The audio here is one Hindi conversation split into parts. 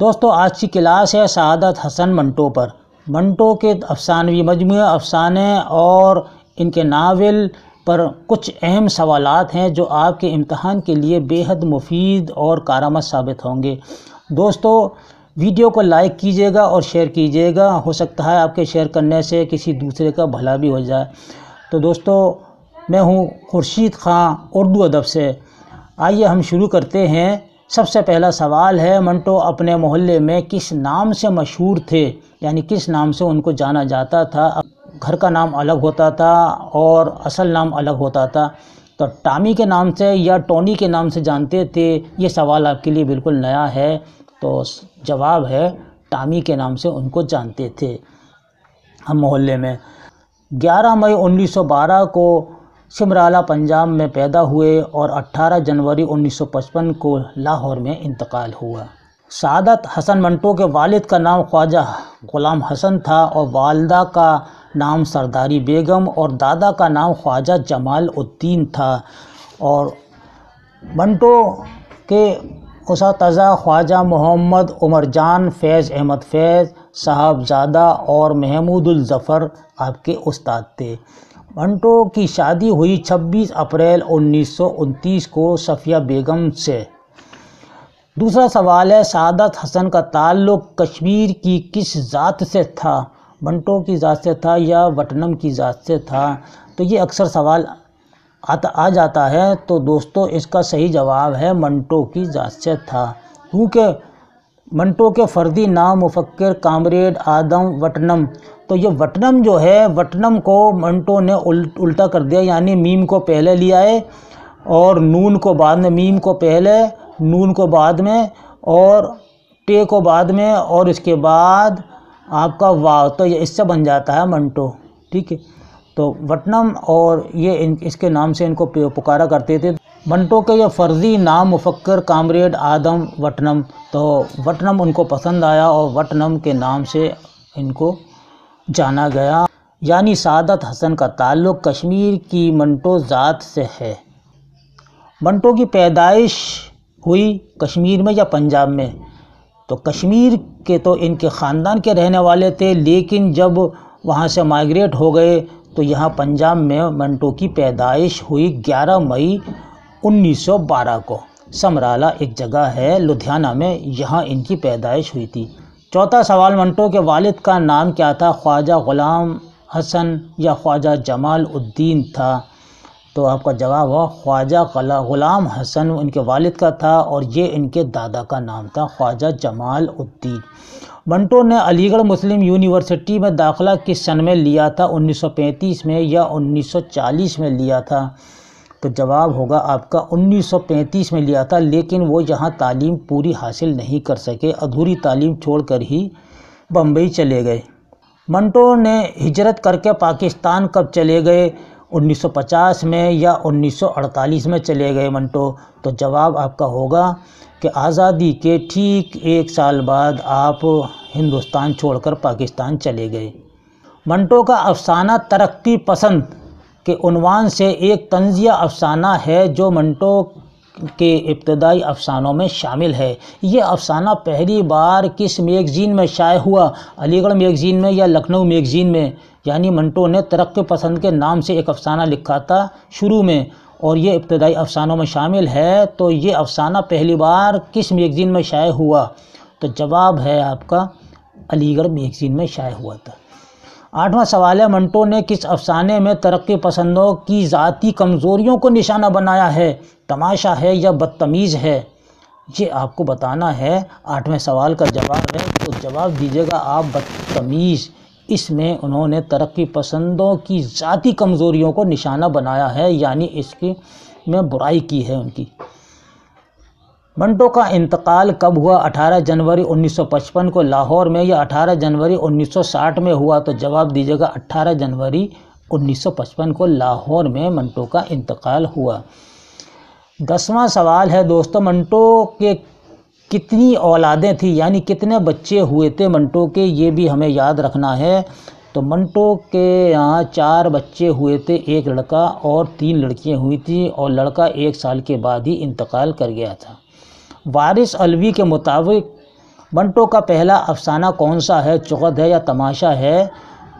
दोस्तों आज की क्लास है शहादत हसन मंटो पर मंटो के अफसानवी मजमू अफसाने और इनके नावल पर कुछ अहम सवाल हैं जो आपके इम्तहान के लिए बेहद मुफीद और कारामद साबित होंगे दोस्तों वीडियो को लाइक कीजिएगा और शेयर कीजिएगा हो सकता है आपके शेयर करने से किसी दूसरे का भला भी हो जाए तो दोस्तों मैं हूँ खुर्शीद खां उर्दू अदब से आइए हम शुरू करते हैं सबसे पहला सवाल है मंटो अपने मोहल्ले में किस नाम से मशहूर थे यानी किस नाम से उनको जाना जाता था घर का नाम अलग होता था और असल नाम अलग होता था तो टामी के नाम से या टोनी के नाम से जानते थे ये सवाल आपके लिए बिल्कुल नया है तो जवाब है टामी के नाम से उनको जानते थे हम मोहल्ले में 11 मई 1912 को सिमराला पंजाब में पैदा हुए और 18 जनवरी 1955 को लाहौर में इंतकाल हुआ सादत हसन मंटो के वालिद का नाम ख्वाजा ग़ुलाम हसन था और वालदा का नाम सरदारी बेगम और दादा का नाम ख्वाजा जमाल उद्दीन था और मंटो के उसातज़ा ख्वाजा मोहम्मद उमर जान फैज़ अहमद फैज़ साहबजादा और महमूदुल ज़फ़र आपके उस्ताद थे भंटो की शादी हुई 26 अप्रैल उन्नीस को सफ़िया बेगम से दूसरा सवाल है सादत हसन का ताल्लुक़ कश्मीर की किस ज़ात से था बंटो की ज़ात से था या वटनम की ज़ात से था तो ये अक्सर सवाल आता आ जाता है तो दोस्तों इसका सही जवाब है मंटो की ज़ात से था क्योंकि मंटो के फ़र्दी नाम मुफक्र कामरेड आदम वटनम तो ये वटनम जो है वटनम को मंटो ने उल, उल्टा कर दिया यानी मीम को पहले लिया है और नून को बाद में मीम को पहले नून को बाद में और टे को बाद में और इसके बाद आपका वाव तो ये इससे बन जाता है मंटो ठीक है तो वटनम और ये इन इसके नाम से इनको पुकारा करते थे मंटो के ये फ़र्ज़ी नाम मुफक्र कामरेड आदम वटनम तो वटनम उनको पसंद आया और वटनम के नाम से इनको जाना गया यानी सादत हसन का ताल्लुक़ कश्मीर की मंटो ज़ात से है मंटो की पैदाइश हुई कश्मीर में या पंजाब में तो कश्मीर के तो इनके ख़ानदान के रहने वाले थे लेकिन जब वहाँ से माइग्रेट हो गए तो यहाँ पंजाब में मंटो की पैदाइश हुई 11 मई 1912 को समराला एक जगह है लुधियाना में यहाँ इनकी पैदाइश हुई थी चौथा सवाल मंटो के वालिद का नाम क्या था ख्वाजा ग़ुलाम हसन या ख्वाजा जमाल उद्दीन था तो आपका जवाब हुआ ख्वाजा ग़ुलाम हसन उनके वालिद का था और ये इनके दादा का नाम था ख्वाजा जमाल उद्दीन मंटो ने अलीगढ़ मुस्लिम यूनिवर्सिटी में दाखला किस सन में लिया था 1935 में या 1940 में लिया था तो जवाब होगा आपका 1935 में लिया था लेकिन वो यहाँ तालीम पूरी हासिल नहीं कर सके अधूरी तालीम छोड़कर ही बम्बई चले गए मंटो ने हिजरत करके पाकिस्तान कब चले गए 1950 में या 1948 में चले गए मंटो तो जवाब आपका होगा कि आज़ादी के ठीक एक साल बाद आप हिंदुस्तान छोड़कर पाकिस्तान चले गए मंटो का अफसाना तरक्की पसंद के उनवान से एक तंजिया अफसाना है जो मंटो के इब्तदाई अफसानों में शामिल है ये अफसाना पहली बार किस मैगज़ीन में शाये हुआ अलीगढ़ मैगज़ीन में या लखनऊ मैगज़ीन में यानी मंटो ने तरक् पसंद के नाम से एक अफसाना लिखा था शुरू में और ये इब्तदाई अफसानों में शामिल है तो ये अफसाना पहली बार किस मैगज़ीन में शाये हुआ तो जवाब है आपका अलीगढ़ मैगज़ीन में शाये हुआ था आठवां सवाल है मंटो ने किस अफसाने में तरक्की पसंदों की ज़ाती कमज़ोरियों को निशाना बनाया है तमाशा है या बदतमीज़ है ये आपको बताना है आठवें सवाल का जवाब है तो जवाब दीजिएगा आप बदतमीज़ इसमें उन्होंने तरक्की पसंदों की ज़ाती कमज़ोरियों को निशाना बनाया है यानी इसकी में बुराई की है उनकी मंटो का इंतकाल कब हुआ 18 जनवरी 1955 को लाहौर में या 18 जनवरी 1960 में हुआ तो जवाब दीजिएगा 18 जनवरी 1955 को लाहौर में मंटो का इंतकाल हुआ दसवां सवाल है दोस्तों मंटो के कितनी औलादें थी यानी कितने बच्चे हुए थे मंटो के ये भी हमें याद रखना है तो मंटो के यहाँ चार बच्चे हुए थे एक लड़का और तीन लड़कियाँ हुई थी और लड़का एक साल के बाद ही इंतकाल कर गया था वारिस अलवी के मुताबिक बंटो का पहला अफसाना कौन सा है चुगद है या तमाशा है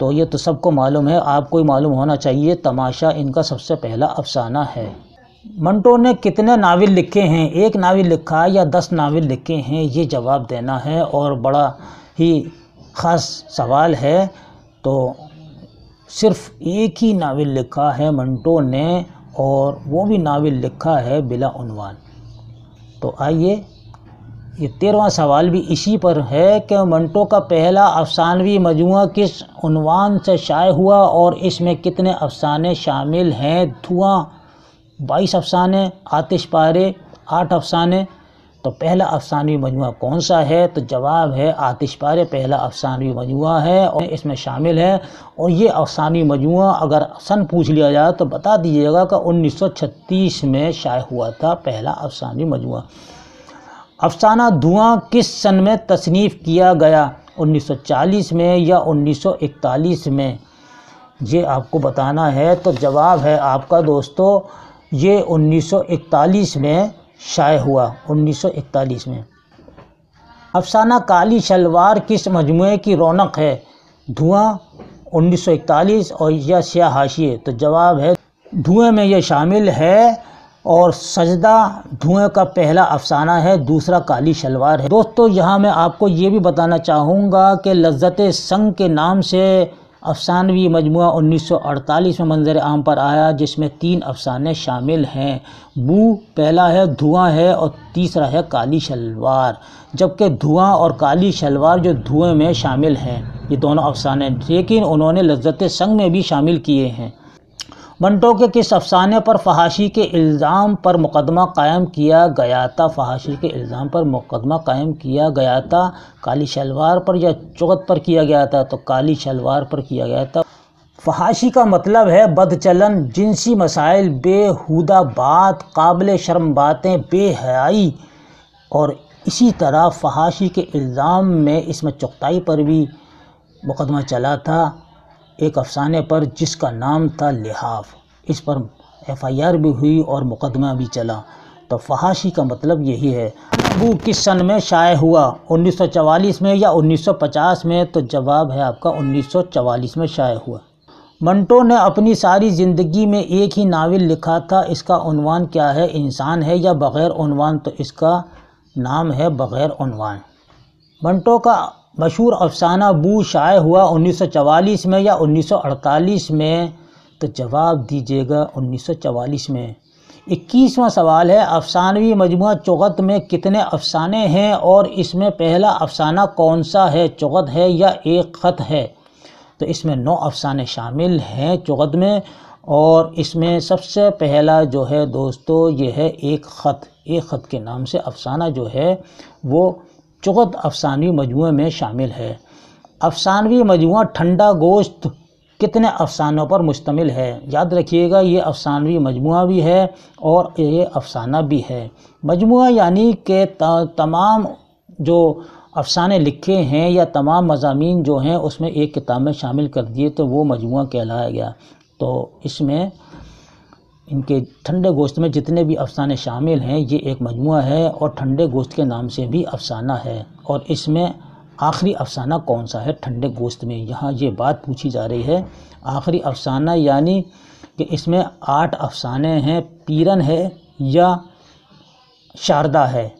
तो ये तो सबको मालूम है आपको ही मालूम होना चाहिए तमाशा इनका सबसे पहला अफसाना है मंटो ने कितने नावल लिखे हैं एक नावल लिखा या दस नावल लिखे हैं ये जवाब देना है और बड़ा ही ख़ास सवाल है तो सिर्फ एक ही नावल लिखा है मंटो ने और वो भी नावल लिखा है बिलावान तो आइए ये तेरहवा सवाल भी इसी पर है कि मंटो का पहला अफसानवी मजमू किस उनवान से शाये हुआ और इसमें कितने अफसाने शामिल हैं धुआँ बाईस अफसाने आतिश पारे आठ अफसाने तो पहला अफसानवी मजमू कौन सा है तो जवाब है आतिशबार पहला अफसानवी मजमू है और इसमें शामिल है और ये अफसानवी मजमू अगर सन पूछ लिया जाए तो बता दीजिएगा कि 1936 में शाये हुआ था पहला अफसानवी मजमू अफसाना धुआं किस सन में तसनीफ़ किया गया 1940 में या 1941 में ये आपको बताना है तो जवाब है आपका दोस्तों ये 1941 में शाये हुआ 1941 में अफसाना काली शलवार किस मजमू की रौनक है धुआं 1941 और यह सिया हाशिए तो जवाब है धुएं में यह शामिल है और सजदा धुएं का पहला अफसाना है दूसरा काली शलवार है दोस्तों यहाँ मैं आपको ये भी बताना चाहूँगा कि लज्जत संग के नाम से अफसानवी मजमू 1948 में मंजर आम पर आया जिसमें तीन अफसाने शामिल हैं बू पहला है धुआं है और तीसरा है काली शलवार जबकि धुआं और काली शलवार जो धुएं में शामिल हैं ये दोनों अफसाने लेकिन उन्होंने लज्जत संग में भी शामिल किए हैं मंटो के किस अफसाने पर फहाशी के इल्ज़ाम पर मुकदमा कायम किया गया था फहाशी के इल्ज़ाम पर मुकदमा कायम किया गया था काली शलवार पर या चौथ पर किया गया था तो काली शलवार पर किया गया था फहाशी का मतलब है बदचलन जिनसी मसाइल बेहुदा बात काबिल शर्म बातें बेहयाई और इसी तरह फहाशी के इल्ज़ाम में इसमें चौकताई पर भी मुकदमा चला था एक अफसाने पर जिसका नाम था लिहाफ इस पर एफआईआर भी हुई और मुकदमा भी चला तो फहाशी का मतलब यही है अबू किस सन में शाये हुआ 1944 में या 1950 में तो जवाब है आपका 1944 में शाये हुआ मंटो ने अपनी सारी ज़िंदगी में एक ही नावल लिखा था इसका उनवान क्या है इंसान है या बग़ैर उनवान तो इसका नाम है बग़ैर उनवान मंटो का मशहूर अफसाना बू शाये हुआ 1944 में या 1948 में तो जवाब दीजिएगा 1944 में इक्कीसवा सवाल है अफसानवी मजमू चुगत में कितने अफसाने हैं और इसमें पहला अफसाना कौन सा है चुगत है या एक ख़त है तो इसमें नौ अफसाने शामिल हैं चौगत में और इसमें सबसे पहला जो है दोस्तों ये है एक ख़त एक ख़त के नाम से अफसाना जो है वो चौथ अफसानवी मजमू में शामिल है अफसानवी मजमू ठंडा गोश्त कितने अफसानों पर मुश्तमिल है याद रखिएगा ये अफसानवी मजमू भी है और ये अफसाना भी है मजमू यानी के तमाम जो अफसाने लिखे हैं या तमाम मजामी जो हैं उसमें एक किताब में शामिल कर दिए तो वो मजमू कहलाया गया तो इसमें इनके ठंडे गोश्त में जितने भी अफसाने शामिल हैं ये एक मजमू है और ठंडे गोश्त के नाम से भी अफसाना है और इसमें आखिरी अफसाना कौन सा है ठंडे गोश्त में यहाँ ये बात पूछी जा रही है आखिरी अफसाना यानी कि इसमें आठ अफसाने हैं पीरन है या शारदा है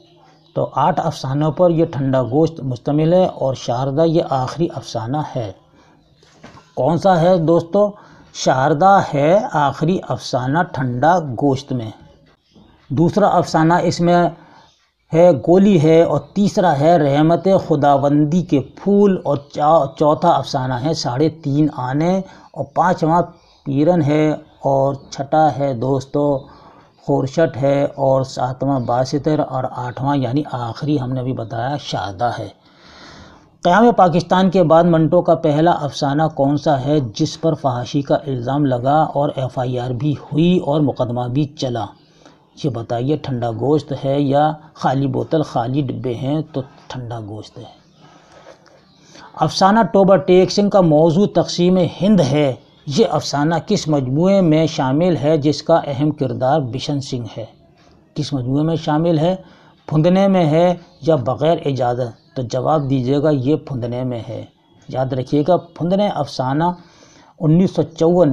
तो आठ अफसानों पर यह ठंडा गोश्त मुश्तमिल है और शारदा ये आखिरी अफसाना है कौन सा है दोस्तों शारदा है आखिरी अफसाना ठंडा गोश्त में दूसरा अफसाना इसमें है गोली है और तीसरा है रहमत खुदाबंदी के फूल और चौथा अफसाना है साढ़े तीन आने और पांचवा पीरन है और छठा है दोस्तों खोरशट है और सातवां बासितर और आठवां यानी आखिरी हमने अभी बताया शारदा है क़्याम पाकिस्तान के बाद मंटो का पहला अफसाना कौन सा है जिस पर फहाशी का इल्ज़ाम लगा और एफआईआर भी हुई और मुकदमा भी चला ये बताइए ठंडा गोश्त है या खाली बोतल खाली डिब्बे हैं तो ठंडा गोश्त है अफसाना टोबा टेक सिंह का मौजू तकसीम हिंद है ये अफसाना किस मजमू में शामिल है जिसका अहम किरदार बिशन सिंह है किस मजमू में शामिल है फुंदने में है या बग़ैर इजाज़त तो जवाब दीजिएगा ये फुंदने में है याद रखिएगा फुंदने अफसाना उन्नीस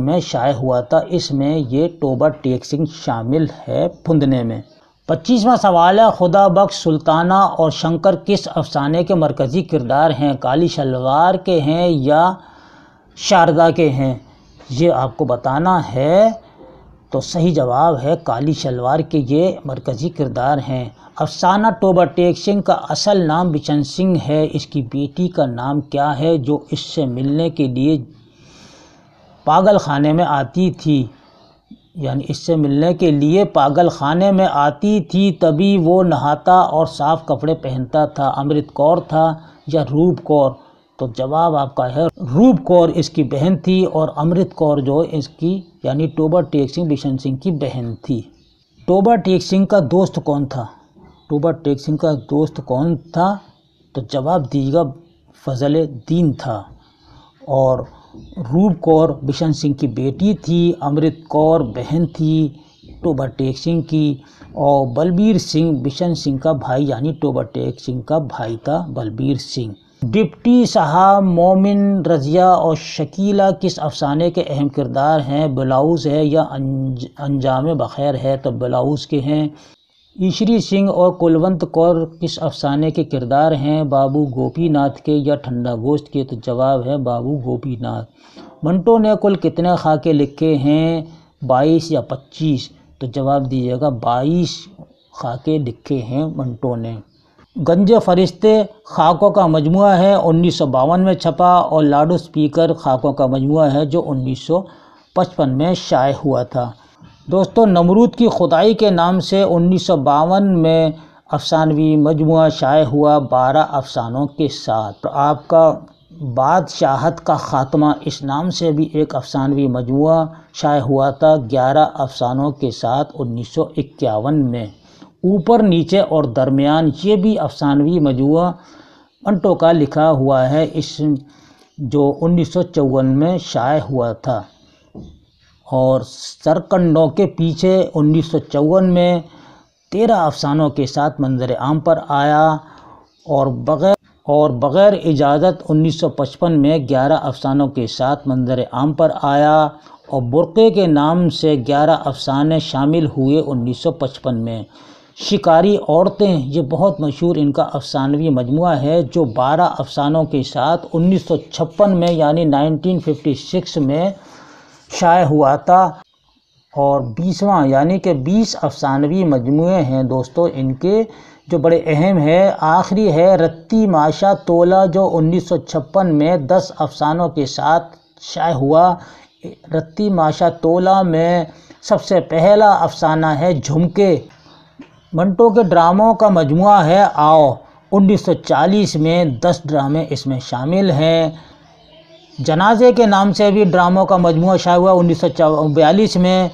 में शाये हुआ था इसमें यह टोबा टेक्सिंग शामिल है फुंदने में पच्चीसवा सवाल है खुदा बख्श सुल्ताना और शंकर किस अफसाने के मरकज़ी किरदार हैं काली शलवार के हैं या शारदा के हैं ये आपको बताना है तो सही जवाब है काली शलवार के ये मरकज़ी किरदार हैं अफसाना टोबा टेक सिंह का असल नाम बिशन सिंह है इसकी बेटी का नाम क्या है जो इससे मिलने के लिए पागल खाने में आती थी यानी इससे मिलने के लिए पागल खाने में आती थी तभी वो नहाता और साफ़ कपड़े पहनता था अमृत कौर था या रूप कौर तो जवाब आपका है रूप कौर इसकी बहन थी और अमृत कौर जो इसकी यानी टोबा टेक सिंह बिशन सिंह की बहन थी टोबा टेक सिंह का दोस्त कौन था टोबा टेक सिंह का दोस्त कौन था तो जवाब दीगा फजल दीन था और रूप कौर बिशन सिंह की बेटी थी अमृत कौर बहन थी टोबा टेक सिंह की और बलबीर सिंह बिशन सिंह का भाई यानी टोबा टेक सिंह का भाई था बलबीर सिंह डिप्टी साहब मोमिन रज़िया और शकीला किस अफसाने के अहम किरदार हैं ब्लाउज़ है या अंज, अंजाम बखैर है तो ब्लाउज़ के हैं ईशरी सिंह और कुलवंत कौर किस अफसाने के किरदार हैं बाबू गोपीनाथ के या ठंडा गोश्त के तो जवाब है बाबू गोपीनाथ मंटो ने कुल कितने खाके लिखे हैं बाईस या पच्चीस तो जवाब दीजिएगा बाईस खाके लिखे हैं मंटो ने गंज फरिश्ते खाकों का मजमू है उन्नीस में छपा और लाडो स्पीकर खाकों का मजमू है जो 1955 में शाये हुआ था दोस्तों नमरूद की खुदाई के नाम से उन्नीस में अफसानवी मजमू शाये हुआ बारह अफसानों के साथ तो आपका बादशाहत का ख़ात्मा इस नाम से भी एक अफसानवी मजमू शाये हुआ था ग्यारह अफसानों के साथ उन्नीस में ऊपर नीचे और दरमियान ये भी अफसानवी मजुआ अंटों का लिखा हुआ है इस जो उन्नीस में शाये हुआ था और सरकंडों के पीछे उन्नीस में तेरह अफसानों के साथ मंजर आम पर आया और बगैर और बग़ैर इजाज़त 1955 में 11 अफसानों के साथ मंजर आम पर आया और बुरक़े के नाम से 11 अफसाने शामिल हुए 1955 में शिकारी औरतें ये बहुत मशहूर इनका अफसानवी मजमु है जो 12 अफसानों के साथ 1956 में यानी 1956 में शाये हुआ था और बीसवा यानी कि 20 अफसानवी मजमू हैं दोस्तों इनके जो बड़े अहम है आखिरी है रत्ती माशा तोला जो 1956 में 10 अफसानों के साथ शाये हुआ रत्ती माशा तोला में सबसे पहला अफसाना है झुमके मंटो के ड्रामों का मजमू है आओ 1940 में 10 ड्रामे इसमें शामिल हैं जनाजे के नाम से भी ड्रामों का मजमू शाया हुआ उन्नीस में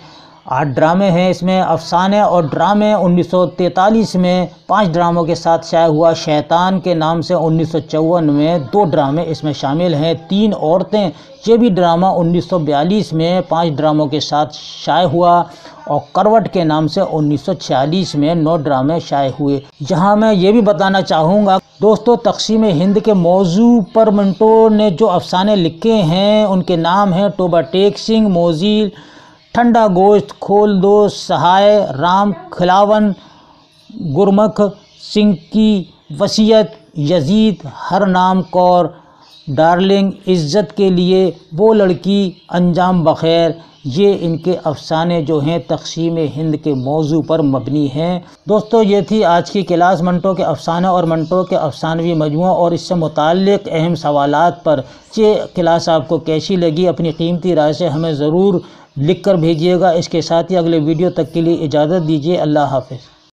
आठ ड्रामे हैं इसमें अफसाने और ड्रामे 1943 में पांच ड्रामों के साथ शाया हुआ शैतान के नाम से उन्नीस में दो ड्रामे इसमें शामिल हैं तीन औरतें ये भी ड्रामा 1942 में पांच ड्रामों के साथ शाया हुआ और करवट के नाम से 1946 में नौ ड्रामे शाये हुए जहां मैं ये भी बताना चाहूँगा दोस्तों तकसीम हिंद के मौजू पर मंटो ने जो अफसाने लिखे हैं उनके नाम हैं टोबा टेक सिंह मोजील ठंडा गोश्त खोल दो सहाय राम खिलावन गुरमख सिंह की वसीयत यजीद हर नाम कौर डार्लिंग इज़्ज़त के लिए वो लड़की अंजाम बखैर ये इनके अफसाने जो हैं तकसीम हिंद के मौजू पर मबनी हैं दोस्तों ये थी आज की क्लास मंटो के अफसाने और मंटो के अफसानवी मजमू और इससे मुतक अहम सवाल पर ये क्लास आपको कैसी लगी अपनी कीमती राय से हमें ज़रूर लिख कर भेजिएगा इसके साथ ही अगले वीडियो तक के लिए इजाज़त दीजिए अल्लाह हाफिज़